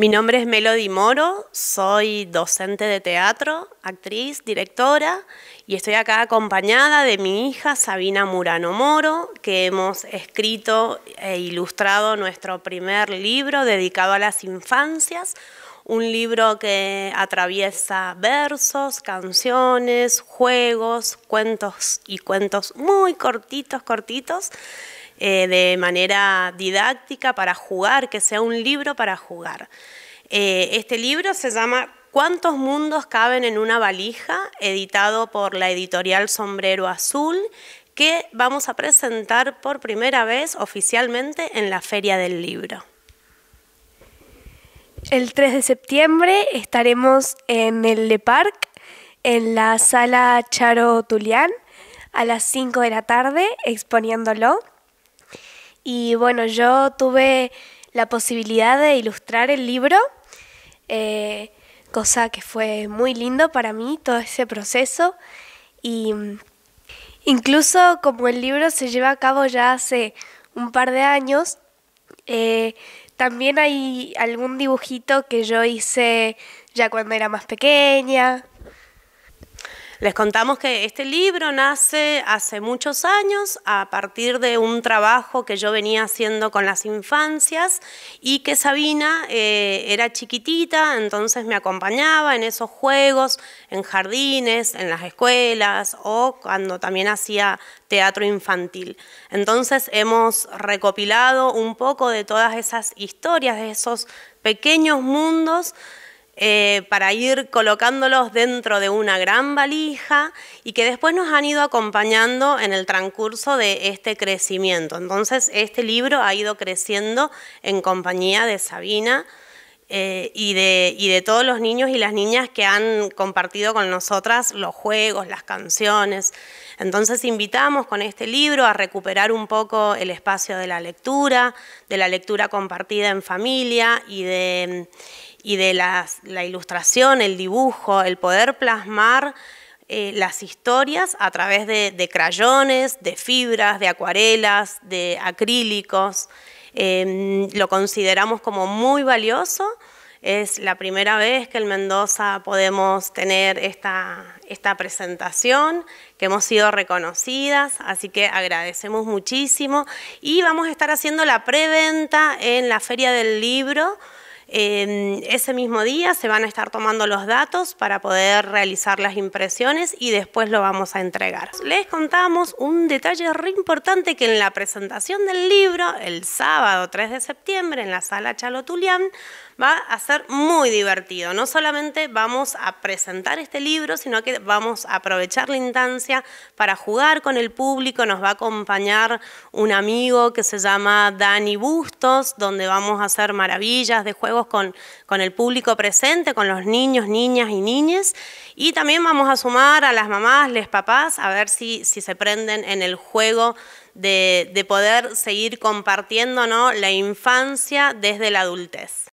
Mi nombre es Melody Moro, soy docente de teatro, actriz, directora y estoy acá acompañada de mi hija Sabina Murano Moro, que hemos escrito e ilustrado nuestro primer libro dedicado a las infancias, un libro que atraviesa versos, canciones, juegos, cuentos y cuentos muy cortitos, cortitos, eh, de manera didáctica para jugar, que sea un libro para jugar. Eh, este libro se llama ¿Cuántos mundos caben en una valija? editado por la editorial Sombrero Azul, que vamos a presentar por primera vez oficialmente en la Feria del Libro. El 3 de septiembre estaremos en el Le Parc, en la sala Charo Tulián, a las 5 de la tarde exponiéndolo. Y bueno, yo tuve la posibilidad de ilustrar el libro, eh, cosa que fue muy lindo para mí, todo ese proceso. Y mm, incluso como el libro se lleva a cabo ya hace un par de años, eh, también hay algún dibujito que yo hice ya cuando era más pequeña, les contamos que este libro nace hace muchos años a partir de un trabajo que yo venía haciendo con las infancias y que Sabina eh, era chiquitita, entonces me acompañaba en esos juegos, en jardines, en las escuelas o cuando también hacía teatro infantil. Entonces hemos recopilado un poco de todas esas historias, de esos pequeños mundos eh, para ir colocándolos dentro de una gran valija y que después nos han ido acompañando en el transcurso de este crecimiento. Entonces, este libro ha ido creciendo en compañía de Sabina. Eh, y, de, de todos los niños y las niñas que han compartido con nosotras los juegos, las canciones. Entonces invitamos con este libro a recuperar un poco el espacio de la lectura, de la lectura compartida en familia y de, y de la ilustración, el dibujo, el poder plasmar eh, las historias a través de crayones, de fibras, de acuarelas, de acrílicos. Em, lo consideramos como muy valioso. Es la primera vez que en Mendoza podemos tener esta, esta presentación, que hemos sido reconocidas, así que agradecemos muchísimo. Y vamos a estar haciendo la preventa en la Feria del Libro, ese mismo día se van a estar tomando los datos para poder realizar las impresiones y después lo vamos a entregar. Les contamos un detalle re importante que en la presentación del libro, el sábado 3 de septiembre en la sala Chalotulián, va a ser muy divertido. No solamente vamos a presentar este libro, sino que vamos a aprovechar la instancia para jugar con el público. Nos va a acompañar un amigo que se llama Dani Bustos, donde vamos a hacer maravillas de juegos con, el público presente, con los niños, niñas y niñes. Y también vamos a sumar a las mamás, les papás, a ver si, se prenden en el juego de, poder seguir compartiendo la infancia desde la adultez.